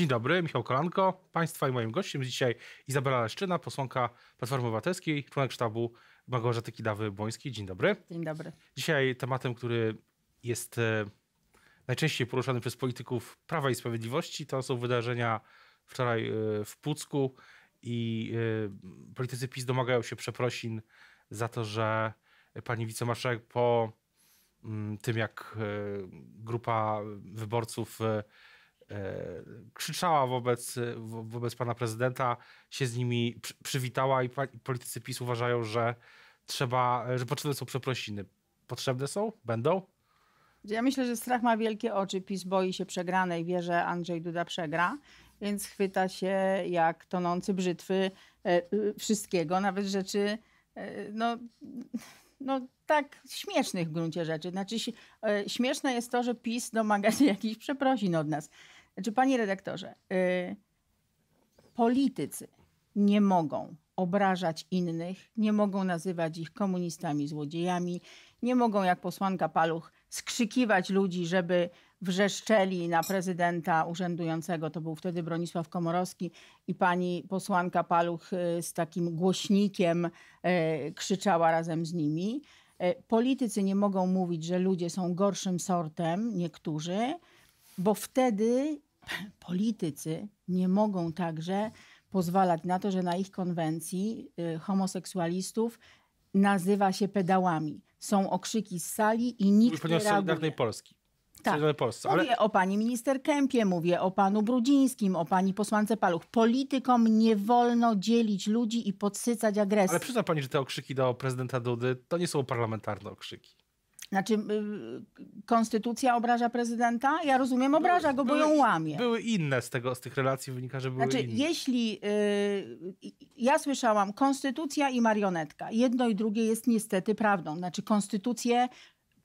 Dzień dobry, Michał Kolanko. Państwa i moim gościem dzisiaj Izabela Leszczyna, posłanka Platformy Obywatelskiej, członek sztabu Małgorzaty Kidawy-Błońskiej. Dzień dobry. Dzień dobry. Dzisiaj tematem, który jest e, najczęściej poruszany przez polityków Prawa i Sprawiedliwości, to są wydarzenia wczoraj e, w Pucku i e, politycy PiS domagają się przeprosin za to, że pani wicemarszałek po mm, tym, jak grupa wyborców E, krzyczała wobec, wobec pana prezydenta, się z nimi przywitała i politycy PiS uważają, że trzeba, że potrzebne są przeprosiny. Potrzebne są? Będą? Ja myślę, że strach ma wielkie oczy. PiS boi się przegranej, wie, że Andrzej Duda przegra, więc chwyta się jak tonący brzytwy e, wszystkiego, nawet rzeczy e, no, no tak śmiesznych w gruncie rzeczy. Znaczy śmieszne jest to, że PiS domaga się jakichś przeprosin od nas. Znaczy, panie redaktorze, y, politycy nie mogą obrażać innych, nie mogą nazywać ich komunistami, złodziejami, nie mogą, jak posłanka Paluch, skrzykiwać ludzi, żeby wrzeszczeli na prezydenta urzędującego. To był wtedy Bronisław Komorowski i pani posłanka Paluch y, z takim głośnikiem y, krzyczała razem z nimi. Politycy nie mogą mówić, że ludzie są gorszym sortem, niektórzy, bo wtedy politycy nie mogą także pozwalać na to, że na ich konwencji y, homoseksualistów nazywa się pedałami. Są okrzyki z sali i nikt Już nie reaguje. Solidarnej Polski. Tak. Polsce, ale... Mówię o pani minister Kępie, mówię o panu Brudzińskim, o pani posłance Paluch. Politykom nie wolno dzielić ludzi i podsycać agresji. Ale przyzna pani, że te okrzyki do prezydenta Dudy to nie są parlamentarne okrzyki. Znaczy, y, konstytucja obraża prezydenta? Ja rozumiem, obraża go, bo były, ją łamie. Były inne z, tego, z tych relacji wynika, że były znaczy, inne. Jeśli y, ja słyszałam konstytucja i marionetka, jedno i drugie jest niestety prawdą. Znaczy, konstytucję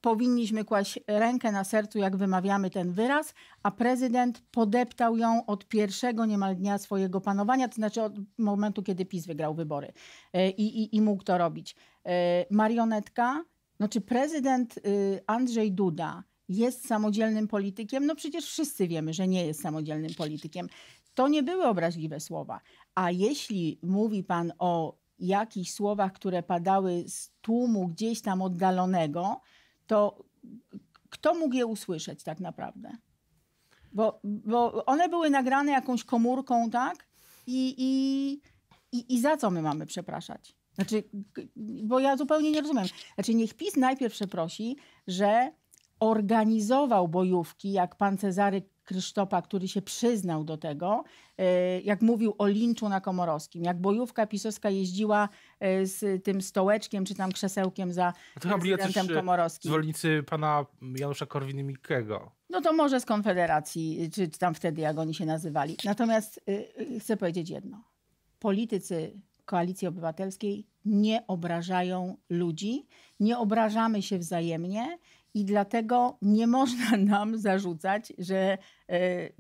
powinniśmy kłaść rękę na sercu, jak wymawiamy ten wyraz, a prezydent podeptał ją od pierwszego niemal dnia swojego panowania, to znaczy od momentu, kiedy PiS wygrał wybory y, i, i, i mógł to robić. Y, marionetka znaczy prezydent y, Andrzej Duda jest samodzielnym politykiem? No przecież wszyscy wiemy, że nie jest samodzielnym politykiem. To nie były obraźliwe słowa. A jeśli mówi pan o jakichś słowach, które padały z tłumu gdzieś tam oddalonego, to kto mógł je usłyszeć tak naprawdę? Bo, bo one były nagrane jakąś komórką, tak? I, i, i, i za co my mamy przepraszać? Znaczy, bo ja zupełnie nie rozumiem. Znaczy, niech PiS najpierw przeprosi, że organizował bojówki, jak pan Cezary Krzysztopa, który się przyznał do tego, e, jak mówił o linczu na Komorowskim, jak bojówka pisowska jeździła e, z tym stołeczkiem czy tam krzesełkiem za to prezydentem e, Komorowskim. Zwolennicy pana Janusza Korwin-Mikkego. No to może z Konfederacji, czy tam wtedy jak oni się nazywali. Natomiast chcę powiedzieć jedno. Politycy Koalicji Obywatelskiej nie obrażają ludzi, nie obrażamy się wzajemnie i dlatego nie można nam zarzucać, że yy,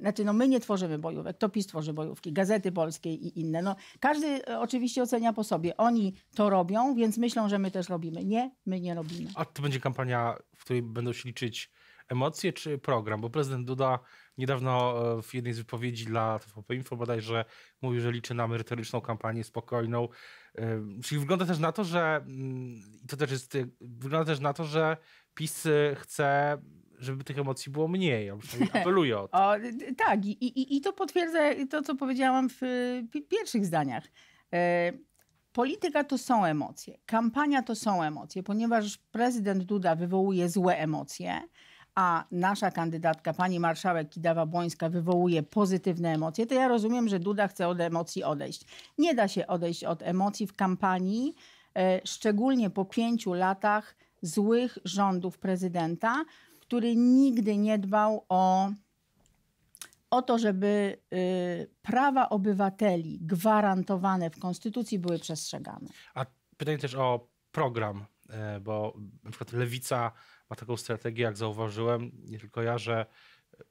znaczy no my nie tworzymy bojówek, to PiS tworzy bojówki, Gazety Polskie i inne. No, każdy e, oczywiście ocenia po sobie. Oni to robią, więc myślą, że my też robimy. Nie, my nie robimy. A to będzie kampania, w której będą się liczyć emocje czy program? Bo prezydent Duda niedawno e, w jednej z wypowiedzi dla TVP Info bodajże mówił, że liczy na merytoryczną kampanię spokojną. E, czyli wygląda też na to, że mm, to też jest, e, wygląda też na to, że PiS chce żeby tych emocji było mniej, ja apeluję o to. O, tak, i, i, i to potwierdza to, co powiedziałam w pierwszych zdaniach. Polityka to są emocje, kampania to są emocje, ponieważ prezydent Duda wywołuje złe emocje, a nasza kandydatka, pani marszałek Kidawa-Błońska, wywołuje pozytywne emocje, to ja rozumiem, że Duda chce od emocji odejść. Nie da się odejść od emocji w kampanii, e, szczególnie po pięciu latach złych rządów prezydenta, który nigdy nie dbał o, o to, żeby y, prawa obywateli gwarantowane w Konstytucji były przestrzegane. A pytanie też o program, e, bo na przykład Lewica ma taką strategię, jak zauważyłem, nie tylko ja, że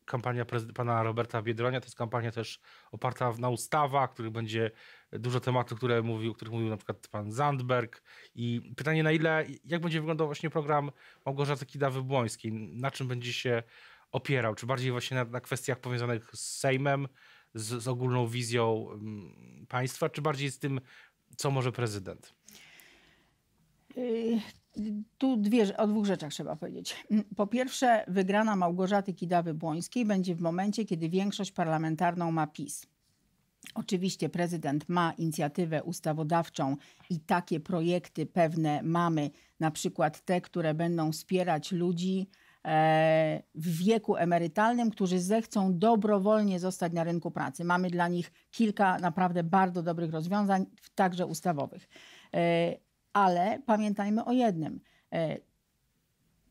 kampania pana Roberta Biedronia to jest kampania też oparta na ustawach, w których będzie dużo tematów, które mówił, których mówił na przykład pan Zandberg. I pytanie na ile, jak będzie wyglądał właśnie program Małgorzaty Kidawy-Błońskiej? Na czym będzie się opierał? Czy bardziej właśnie na, na kwestiach powiązanych z Sejmem, z, z ogólną wizją mm, państwa, czy bardziej z tym, co może prezydent? Y, tu dwie, o dwóch rzeczach trzeba powiedzieć. Mm, po pierwsze, wygrana Małgorzaty Kidawy-Błońskiej będzie w momencie, kiedy większość parlamentarną ma PiS. Oczywiście prezydent ma inicjatywę ustawodawczą i takie projekty pewne mamy, na przykład te, które będą wspierać ludzi e, w wieku emerytalnym, którzy zechcą dobrowolnie zostać na rynku pracy. Mamy dla nich kilka naprawdę bardzo dobrych rozwiązań, także ustawowych. E, ale pamiętajmy o jednym. E,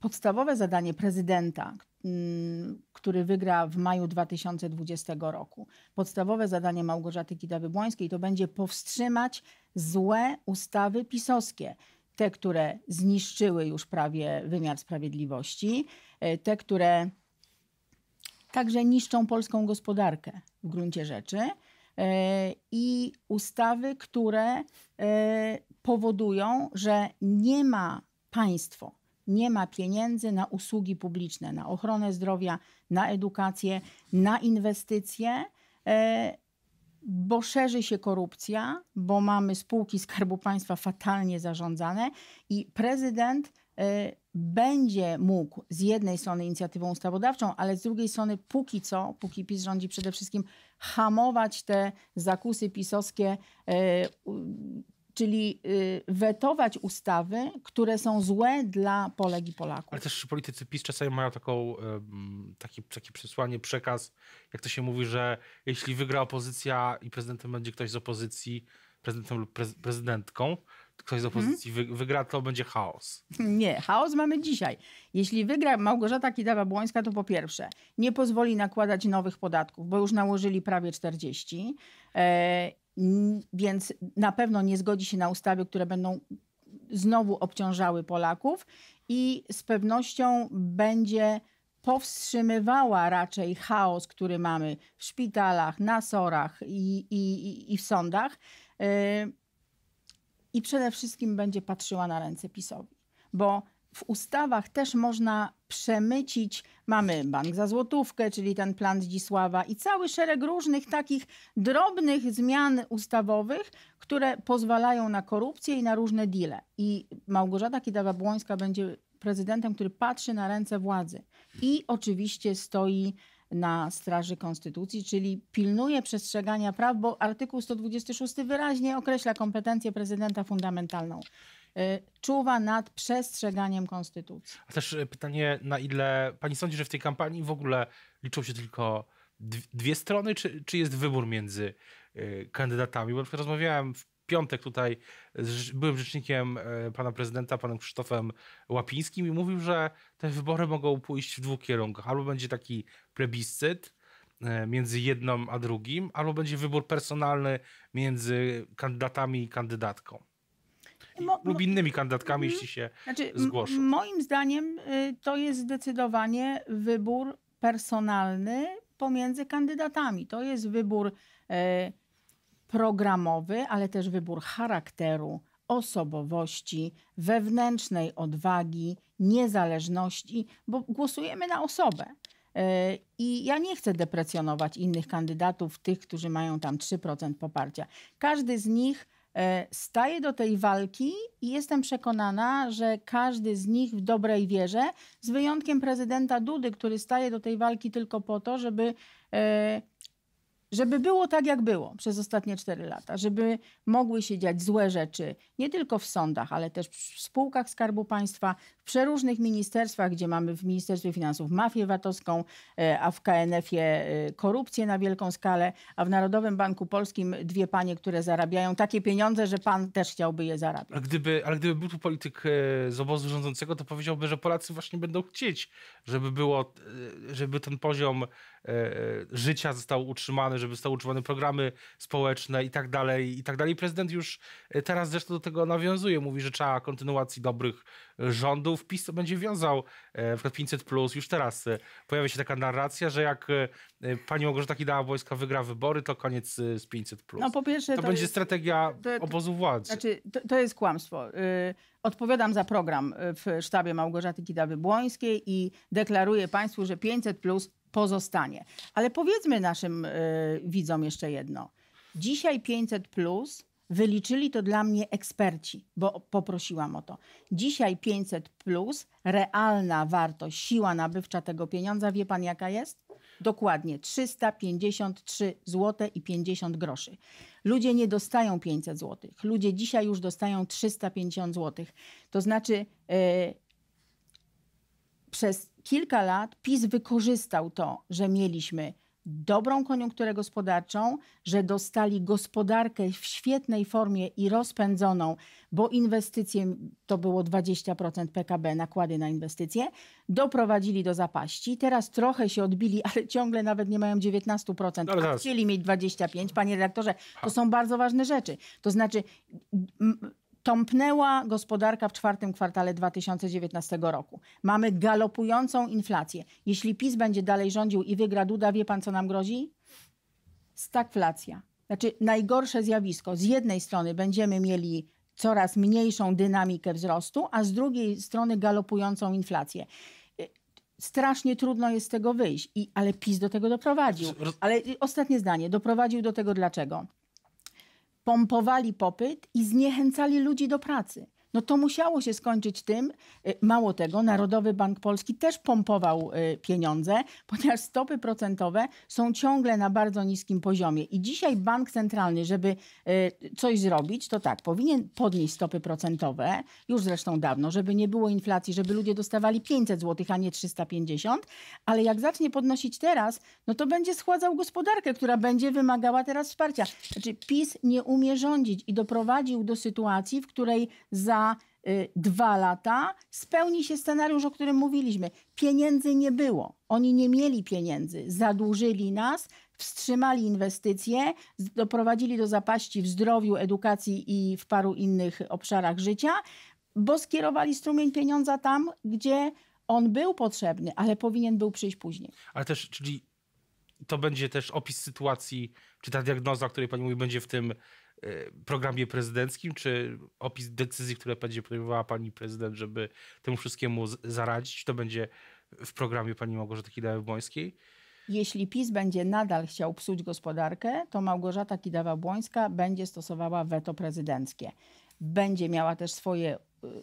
podstawowe zadanie prezydenta, mm, który wygra w maju 2020 roku, podstawowe zadanie Małgorzaty Kidawy-Błońskiej to będzie powstrzymać złe ustawy pisowskie te, które zniszczyły już prawie wymiar sprawiedliwości, e, te, które także niszczą polską gospodarkę w gruncie rzeczy e, i ustawy, które powodują, że nie ma państwo, nie ma pieniędzy na usługi publiczne, na ochronę zdrowia, na edukację, na inwestycje, e, bo szerzy się korupcja, bo mamy spółki Skarbu Państwa fatalnie zarządzane i prezydent e, będzie mógł z jednej strony inicjatywą ustawodawczą, ale z drugiej strony póki co, póki PiS rządzi przede wszystkim hamować te zakusy pisowskie e, czyli y, wetować ustawy, które są złe dla Polek i Polaków. Ale też politycy PiS czasami mają taką, taki, takie przesłanie, przekaz, jak to się mówi, że jeśli wygra opozycja i prezydentem będzie ktoś z opozycji, prezydentem lub prezydentką, ktoś z opozycji hmm? wygra, to będzie chaos. Nie, chaos mamy dzisiaj. Jeśli wygra Małgorzata Kidawa-Błońska, to po pierwsze, nie pozwoli nakładać nowych podatków, bo już nałożyli prawie 40. Więc na pewno nie zgodzi się na ustawy, które będą znowu obciążały Polaków i z pewnością będzie powstrzymywała raczej chaos, który mamy w szpitalach, na sorach i, i, i w sądach. Y, I przede wszystkim będzie patrzyła na ręce PiSowi, bo w ustawach też można przemycić. Mamy bank za złotówkę, czyli ten plan Zdzisława i cały szereg różnych takich drobnych zmian ustawowych, które pozwalają na korupcję i na różne deale. I Małgorzata Kidawa-Błońska będzie prezydentem, który patrzy na ręce władzy. I oczywiście stoi na straży konstytucji, czyli pilnuje przestrzegania praw, bo artykuł 126 wyraźnie określa kompetencję prezydenta fundamentalną. Y, czuwa nad przestrzeganiem konstytucji. A też y, pytanie, na ile pani sądzi, że w tej kampanii w ogóle liczą się tylko dwie strony, czy, czy jest wybór między y, kandydatami? Bo na przykład rozmawiałem w piątek tutaj z byłym rzecznikiem pana prezydenta, panem Krzysztofem Łapińskim i mówił, że te wybory mogą pójść w dwóch kierunkach. Albo będzie taki plebiscyt, między jedną a drugim, albo będzie wybór personalny między kandydatami i kandydatką mo, lub innymi kandydatkami, jeśli się mhm. znaczy, zgłoszą. Moim zdaniem y, to jest zdecydowanie wybór personalny pomiędzy kandydatami. To jest wybór y, programowy, ale też wybór charakteru, osobowości, wewnętrznej odwagi, niezależności, bo głosujemy na osobę. Y, I ja nie chcę deprecjonować innych kandydatów, tych, którzy mają tam 3% poparcia. Każdy z nich E, staję do tej walki i jestem przekonana, że każdy z nich w dobrej wierze, z wyjątkiem prezydenta Dudy, który staje do tej walki tylko po to, żeby e, żeby było tak, jak było przez ostatnie cztery lata, żeby mogły się dziać złe rzeczy, nie tylko w sądach, ale też w spółkach Skarbu Państwa, w przeróżnych ministerstwach, gdzie mamy w Ministerstwie Finansów mafię VAT-owską, e, a w KNF-ie e, korupcję na wielką skalę, a w Narodowym Banku Polskim dwie panie, które zarabiają takie pieniądze, że pan też chciałby je zarabiać. A gdyby, ale gdyby był tu polityk e, z obozu rządzącego, to powiedziałby, że Polacy właśnie będą chcieć, żeby było, żeby ten poziom życia został utrzymany, żeby zostały utrzymane programy społeczne i tak dalej, i tak dalej. Prezydent już e, teraz zresztą do tego nawiązuje, mówi, że trzeba kontynuacji dobrych e, rządów. PiS będzie wiązał e, na 500 plus. Już teraz pojawia się taka narracja, że jak pani Małgorzata Kidała błońska wygra wybory, to koniec z 500 plus. No, po pierwsze, to, to będzie jest, strategia to, to, obozu władzy. Znaczy, to, to jest kłamstwo. odpowiadam za program w sztabie Małgorzaty Kidawy-Błońskiej i deklaruję państwu, że 500 plus pozostanie. Ale powiedzmy naszym e, widzom jeszcze jedno. Dzisiaj 500 plus wyliczyli to dla mnie eksperci, bo poprosiłam o to. Dzisiaj 500 plus realna wartość, siła nabywcza tego pieniądza, wie pan jaka jest? Dokładnie 353 zł i 50 groszy. Ludzie nie dostają 500 zł. Ludzie dzisiaj już dostają 350 zł. To znaczy yy, przez kilka lat PiS wykorzystał to, że mieliśmy dobrą koniunkturę gospodarczą, że dostali gospodarkę w świetnej formie i rozpędzoną, bo inwestycje to było 20% PKB, nakłady na inwestycje, doprowadzili do zapaści. Teraz trochę się odbili, ale ciągle nawet nie mają 19%, ale a chcieli mieć 25%. Panie redaktorze, to są bardzo ważne rzeczy. To znaczy tąpnęła gospodarka w czwartym kwartale 2019 roku. Mamy galopującą inflację. Jeśli PiS będzie dalej rządził i wygra Duda, wie pan co nam grozi? Stagflacja. Znaczy najgorsze zjawisko. Z jednej strony będziemy mieli coraz mniejszą dynamikę wzrostu, a z drugiej strony galopującą inflację strasznie trudno jest z tego wyjść, I, ale PiS do tego doprowadził. Ale ostatnie zdanie, doprowadził do tego dlaczego? pompowali popyt i zniechęcali ludzi do pracy no to musiało się skończyć tym, y, mało tego, Narodowy Bank Polski też pompował y, pieniądze, ponieważ stopy procentowe są ciągle na bardzo niskim poziomie. I dzisiaj bank centralny, żeby y, coś zrobić, to tak, powinien podnieść stopy procentowe, już zresztą dawno, żeby nie było inflacji, żeby ludzie dostawali 500 zł, a nie 350, ale jak zacznie podnosić teraz, no to będzie schładzał gospodarkę, która będzie wymagała teraz wsparcia. Znaczy PiS nie umie rządzić i doprowadził do sytuacji, w której za Y, dwa lata spełni się scenariusz, o którym mówiliśmy. Pieniędzy nie było. Oni nie mieli pieniędzy. Zadłużyli nas, wstrzymali inwestycje, doprowadzili do zapaści w zdrowiu, edukacji i w paru innych obszarach życia, bo skierowali strumień pieniądza tam, gdzie on był potrzebny, ale powinien był przyjść później. Ale też, czyli to będzie też opis sytuacji, czy ta diagnoza, o której pani mówi, będzie w tym E, programie prezydenckim, czy opis decyzji, które będzie podejmowała pani prezydent, żeby temu wszystkiemu zaradzić, to będzie w programie pani Małgorzaty Kidawy-Błońskiej? Jeśli PiS będzie nadal chciał psuć gospodarkę, to Małgorzata Kidawa-Błońska będzie stosowała weto prezydenckie. Będzie miała też swoje e,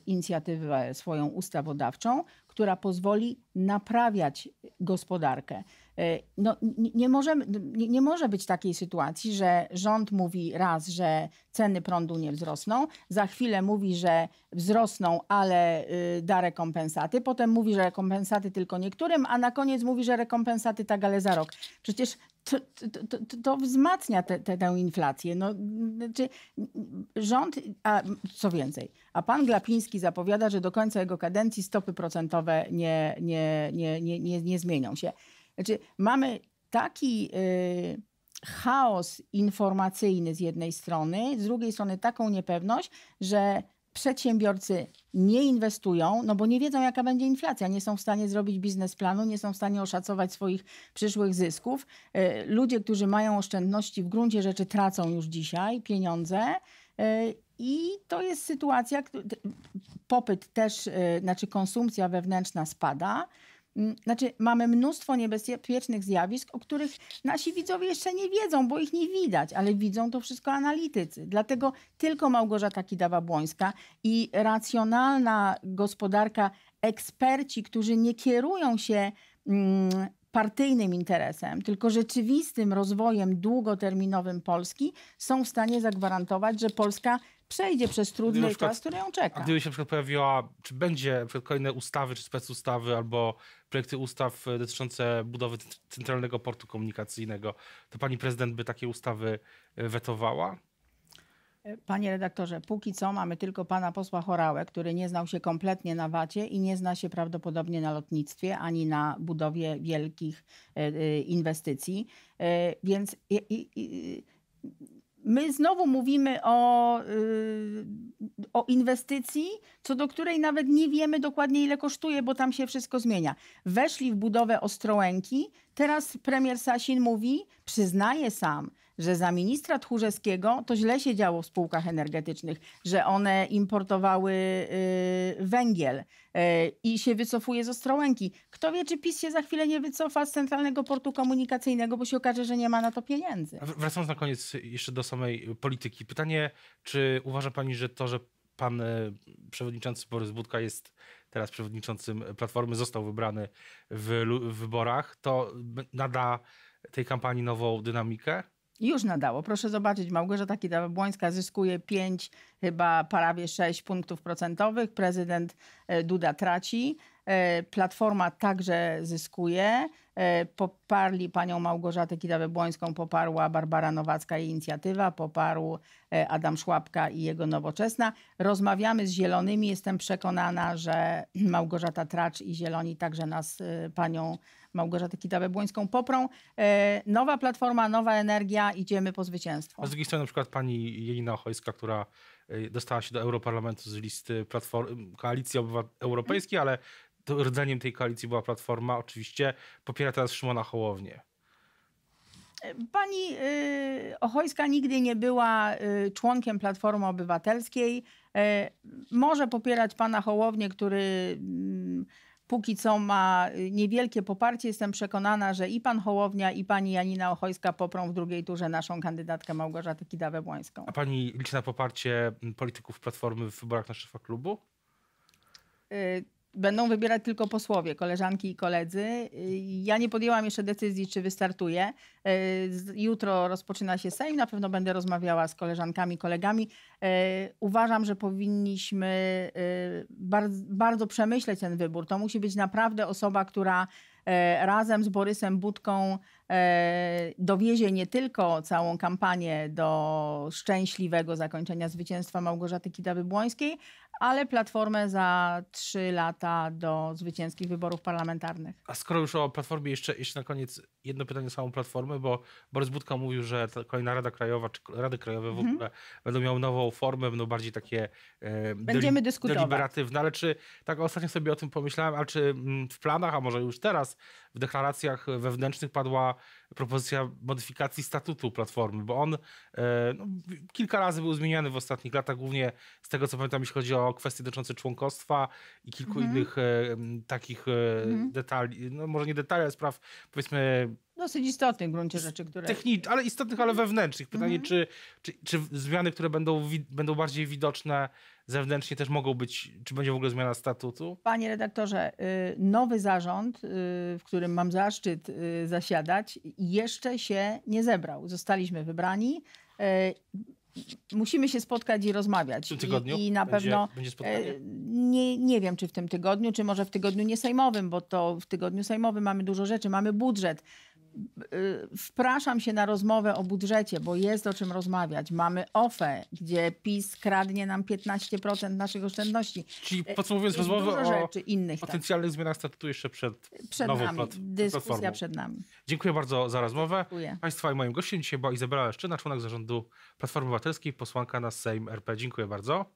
inicjatywę swoją ustawodawczą, która pozwoli naprawiać gospodarkę. E, no, nie, możemy, nie, nie, może być takiej sytuacji, że rząd mówi raz, że ceny prądu nie wzrosną, za chwilę mówi, że wzrosną, ale y, da rekompensaty, potem mówi, że rekompensaty tylko niektórym, a na koniec mówi, że rekompensaty tak, ale za rok. Przecież to, to, to, to, wzmacnia te, te, tę inflację. No, znaczy, rząd, a co więcej, a pan Glapiński zapowiada, że do końca jego kadencji stopy procentowe nie, nie, nie, nie, nie, nie zmienią się. Znaczy, mamy taki y, chaos informacyjny z jednej strony, z drugiej strony taką niepewność, że przedsiębiorcy nie inwestują, no bo nie wiedzą, jaka będzie inflacja. Nie są w stanie zrobić biznesplanu, nie są w stanie oszacować swoich przyszłych zysków. E, ludzie, którzy mają oszczędności, w gruncie rzeczy tracą już dzisiaj pieniądze. E, I to jest sytuacja, popyt też, e, znaczy konsumpcja wewnętrzna spada. Znaczy, mamy mnóstwo niebezpiecznych zjawisk, o których nasi widzowie jeszcze nie wiedzą, bo ich nie widać, ale widzą to wszystko analitycy. Dlatego tylko Małgorzata Kidawa-Błońska i racjonalna gospodarka, eksperci, którzy nie kierują się partyjnym interesem, tylko rzeczywistym rozwojem długoterminowym Polski, są w stanie zagwarantować, że Polska przejdzie przez trudny czas, który ją czeka. A gdyby się na przykład pojawiła, czy będzie kolejne ustawy, czy specustawy, albo projekty ustaw e, dotyczące budowy Centralnego Portu Komunikacyjnego, to pani prezydent by takie ustawy e, wetowała? E, panie redaktorze, póki co mamy tylko pana posła Chorałę, który nie znał się kompletnie na wacie i nie zna się prawdopodobnie na lotnictwie ani na budowie wielkich inwestycji. Więc my znowu mówimy o, y, o inwestycji, co do której nawet nie wiemy dokładnie ile kosztuje, bo tam się wszystko zmienia. Weszli w budowę Ostrołęki, teraz premier Sasin mówi, przyznaje sam, że za ministra Tchórzewskiego to źle się działo w spółkach energetycznych, że one importowały y, węgiel y, i się wycofuje z Ostrołęki. Kto wie, czy PiS się za chwilę nie wycofa z Centralnego Portu Komunikacyjnego, bo się okaże, że nie ma na to pieniędzy. Wracając na koniec jeszcze do samej polityki. Pytanie, czy uważa pani, że to, że pan y, przewodniczący Borys Budka jest teraz przewodniczącym Platformy, został wybrany w, w wyborach, to nada tej kampanii nową dynamikę? Już nadało. Proszę zobaczyć, Małgorzata Kidawa-Błońska zyskuje 5, chyba prawie 6 punktów procentowych. Prezydent e, Duda traci. E, Platforma także zyskuje. E, poparli panią Małgorzatę Kidawę-Błońską, poparła Barbara Nowacka i Inicjatywa, poparł Adam Szłapka i jego Nowoczesna. Rozmawiamy z Zielonymi. Jestem przekonana, że Małgorzata Tracz i Zieloni także nas panią Małgorzatę Kidawę-Błońską poprą. E, nowa platforma, nowa energia, idziemy po zwycięstwo. A z drugiej strony na przykład pani Jelina Ochojska, która e, dostała się do Europarlamentu z listy Platform Koalicji Europejskiej, ale rdzeniem tej koalicji była Platforma. Oczywiście popiera teraz Szymona Hołownię. E, pani Ochojska nigdy nie była członkiem Platformy Obywatelskiej. Może popierać pana Hołownię, który mm, póki co ma y, niewielkie poparcie. Jestem przekonana, że i pan Hołownia, i pani Janina Ochojska poprą w drugiej turze naszą kandydatkę Małgorzatę Kidawę-Błońską. A pani liczy na poparcie polityków Platformy w wyborach na szefa klubu? Y będą wybierać tylko posłowie, koleżanki i koledzy. Y, ja nie podjęłam jeszcze decyzji, czy wystartuję. Y, jutro rozpoczyna się Sejm, na pewno będę rozmawiała z koleżankami, kolegami. Y, uważam, że powinniśmy bardzo, bardzo przemyśleć ten wybór. To musi być naprawdę osoba, która razem z Borysem Budką dowiezie nie tylko całą kampanię do szczęśliwego zakończenia zwycięstwa Małgorzaty Kidawy-Błońskiej, ale platformę za trzy lata do zwycięskich wyborów parlamentarnych. A skoro już o platformie, jeszcze, jeszcze na koniec jedno pytanie o samą platformę, bo Borys Budka mówił, że kolejna Rada Krajowa, czy Rady Krajowe w mhm. ogóle mhm. będą miały nową formę, będą bardziej takie e, Będziemy dyskutować. deliberatywne, ale czy, tak ostatnio sobie o tym pomyślałem, ale czy mm, w planach, a może już teraz, w deklaracjach wewnętrznych padła propozycja modyfikacji statutu Platformy, bo on e, no, kilka razy był zmieniany w ostatnich latach, głównie z tego co pamiętam, jeśli chodzi o kwestie dotyczące członkostwa i kilku mm. innych takich mm. detali, no może nie detali, ale spraw powiedzmy dosyć istotnych w gruncie rzeczy, które... Technicz, ale istotnych, ale wewnętrznych. Pytanie, mhm. czy, czy, czy, zmiany, które będą, będą bardziej widoczne zewnętrznie też mogą być, czy będzie w ogóle zmiana statutu? Panie redaktorze, y, nowy zarząd, y, w którym mam zaszczyt y, zasiadać, jeszcze się nie zebrał. Zostaliśmy wybrani musimy się spotkać i rozmawiać. W tym tygodniu? I, i na będzie, pewno będzie spotkanie? nie, nie wiem, czy w tym tygodniu, czy może w tygodniu niesejmowym, bo to w tygodniu sejmowym mamy dużo rzeczy, mamy budżet, Y, wpraszam się na rozmowę o budżecie, bo jest o czym rozmawiać. Mamy OFE, gdzie PiS kradnie nam 15% naszych oszczędności. Czyli y, podsumowując y, rozmowę o innych, tak. potencjalnych tak. zmianach statutu jeszcze przed, przed nową nami. Plat- Dyskusja platformą. przed nami. Dziękuję bardzo za rozmowę. Dziękuję. Państwa i moim gościem dzisiaj była Izabela Leszczyna, członek zarządu Platformy Obywatelskiej, posłanka na Sejm RP. Dziękuję bardzo.